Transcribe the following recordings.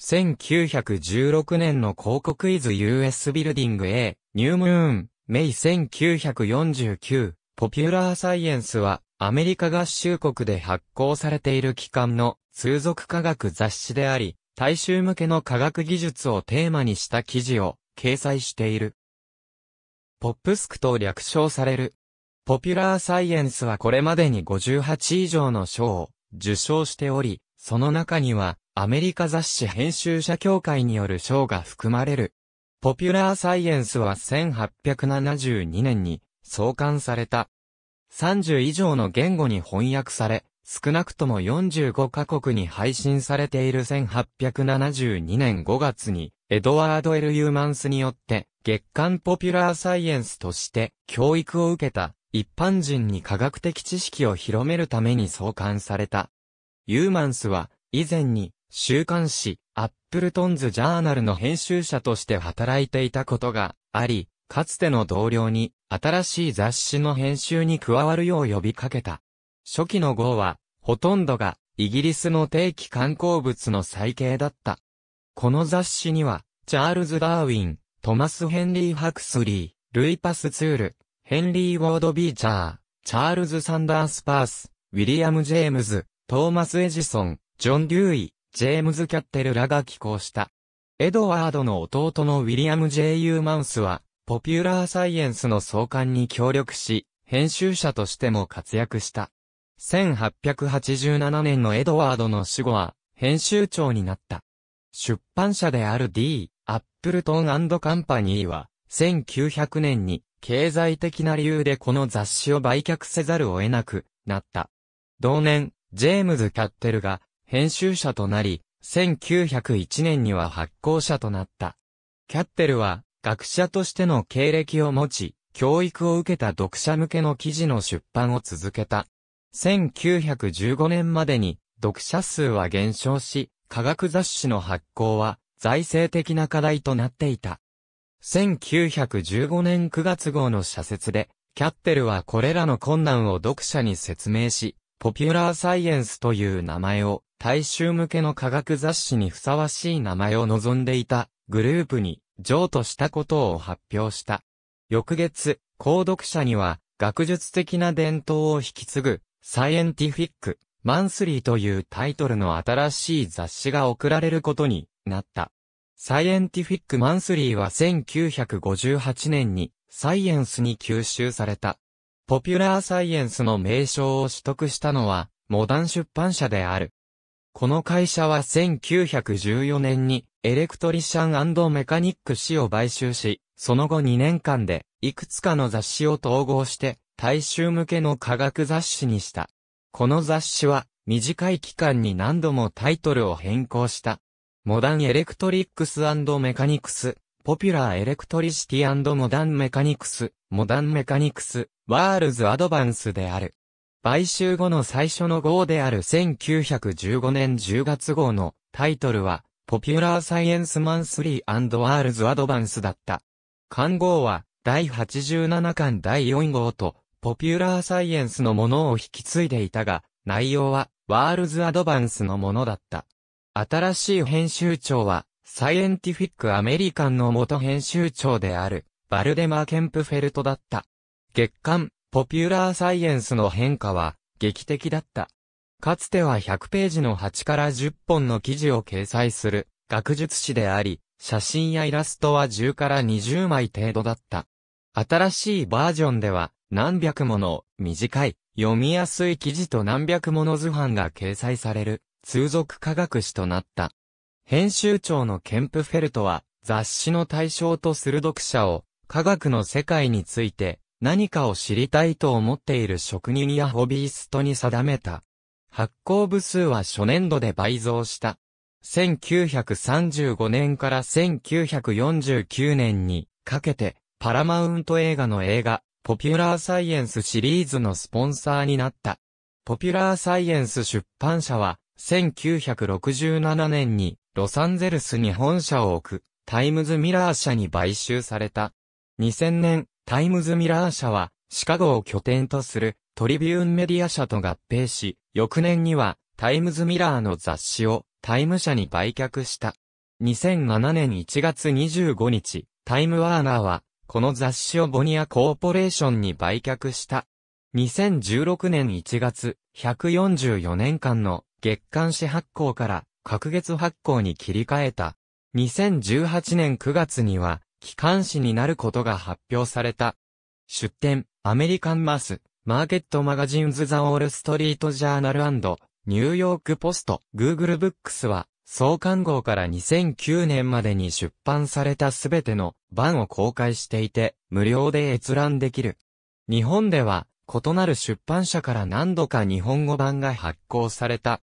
1916年の広告イズ US ビルディング A、ニュームーン、メイ1949、ポピュラーサイエンスは、アメリカ合衆国で発行されている機関の通俗科学雑誌であり、大衆向けの科学技術をテーマにした記事を掲載している。ポップスクと略称される。ポピュラーサイエンスはこれまでに58以上の賞を受賞しており、その中にはアメリカ雑誌編集者協会による賞が含まれる。ポピュラーサイエンスは1872年に創刊された。30以上の言語に翻訳され、少なくとも45カ国に配信されている1872年5月に、エドワード・エル・ユーマンスによって、月刊ポピュラーサイエンスとして教育を受けた一般人に科学的知識を広めるために創刊された。ユーマンスは以前に週刊誌、アップルトンズジャーナルの編集者として働いていたことがあり、かつての同僚に新しい雑誌の編集に加わるよう呼びかけた。初期の号は、ほとんどがイギリスの定期観光物の再形だった。この雑誌には、チャールズ・ダーウィン、トマス・ヘンリー・ハクスリー、ルイ・パス・ツール、ヘンリー・ウォード・ビーチャー、チャールズ・サンダース・パース、ウィリアム・ジェームズ、トーマス・エジソン、ジョン・デューイ、ジェームズ・キャッテルらが寄稿した。エドワードの弟のウィリアム・ J.U. マウスは、ポピュラーサイエンスの創刊に協力し、編集者としても活躍した。1887年のエドワードの死後は、編集長になった。出版社である D、アップルトンカンパニーは、1900年に、経済的な理由でこの雑誌を売却せざるを得なくなった。同年、ジェームズ・キャッテルが編集者となり、1901年には発行者となった。キャッテルは、学者としての経歴を持ち、教育を受けた読者向けの記事の出版を続けた。1915年までに、読者数は減少し、科学雑誌の発行は、財政的な課題となっていた。1915年9月号の社説で、キャッテルはこれらの困難を読者に説明し、ポピュラーサイエンスという名前を大衆向けの科学雑誌にふさわしい名前を望んでいたグループに譲渡したことを発表した。翌月、購読者には学術的な伝統を引き継ぐサイエンティフィック・マンスリーというタイトルの新しい雑誌が送られることになった。サイエンティフィック・マンスリーは1958年にサイエンスに吸収された。ポピュラーサイエンスの名称を取得したのは、モダン出版社である。この会社は1914年にエレクトリシャンメカニック氏を買収し、その後2年間でいくつかの雑誌を統合して大衆向けの科学雑誌にした。この雑誌は短い期間に何度もタイトルを変更した。モダンエレクトリックスメカニクス、ポピュラーエレクトリシティモダンメカニクス、モダンメカニクス、ワールズアドバンスである。買収後の最初の号である1915年10月号のタイトルは、ポピュラーサイエンスマンスリーワールズアドバンスだった。刊号は、第87巻第4号と、ポピュラーサイエンスのものを引き継いでいたが、内容は、ワールズアドバンスのものだった。新しい編集長は、サイエンティフィックアメリカンの元編集長である、バルデマー・ケンプフェルトだった。月刊、ポピュラーサイエンスの変化は劇的だった。かつては100ページの8から10本の記事を掲載する学術誌であり、写真やイラストは10から20枚程度だった。新しいバージョンでは何百もの短い読みやすい記事と何百もの図版が掲載される通俗科学誌となった。編集長のケンプフェルトは雑誌の対象とする読者を科学の世界について何かを知りたいと思っている職人やホビーストに定めた。発行部数は初年度で倍増した。1935年から1949年にかけて、パラマウント映画の映画、ポピュラーサイエンスシリーズのスポンサーになった。ポピュラーサイエンス出版社は、1967年にロサンゼルスに本社を置くタイムズミラー社に買収された。2000年、タイムズ・ミラー社は、シカゴを拠点とするトリビューンメディア社と合併し、翌年にはタイムズ・ミラーの雑誌をタイム社に売却した。2007年1月25日、タイムワーナーは、この雑誌をボニア・コーポレーションに売却した。2016年1月、144年間の月刊誌発行から、各月発行に切り替えた。2018年9月には、機関誌になることが発表された。出展、アメリカンマス、マーケットマガジンズ・ザ・オール・ストリート・ジャーナルニューヨーク・ポスト、グーグル・ブックスは、創刊号から2009年までに出版されたすべての版を公開していて、無料で閲覧できる。日本では、異なる出版社から何度か日本語版が発行された。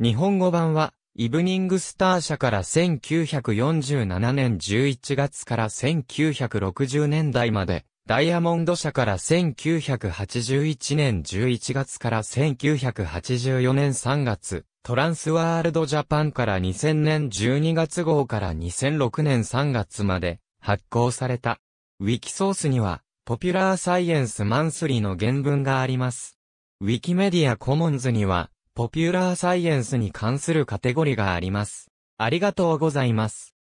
日本語版は、イブニングスター社から1947年11月から1960年代まで、ダイヤモンド社から1981年11月から1984年3月、トランスワールドジャパンから2000年12月号から2006年3月まで発行された。ウィキソースには、ポピュラーサイエンスマンスリーの原文があります。ウィキメディアコモンズには、ポピュラーサイエンスに関するカテゴリがあります。ありがとうございます。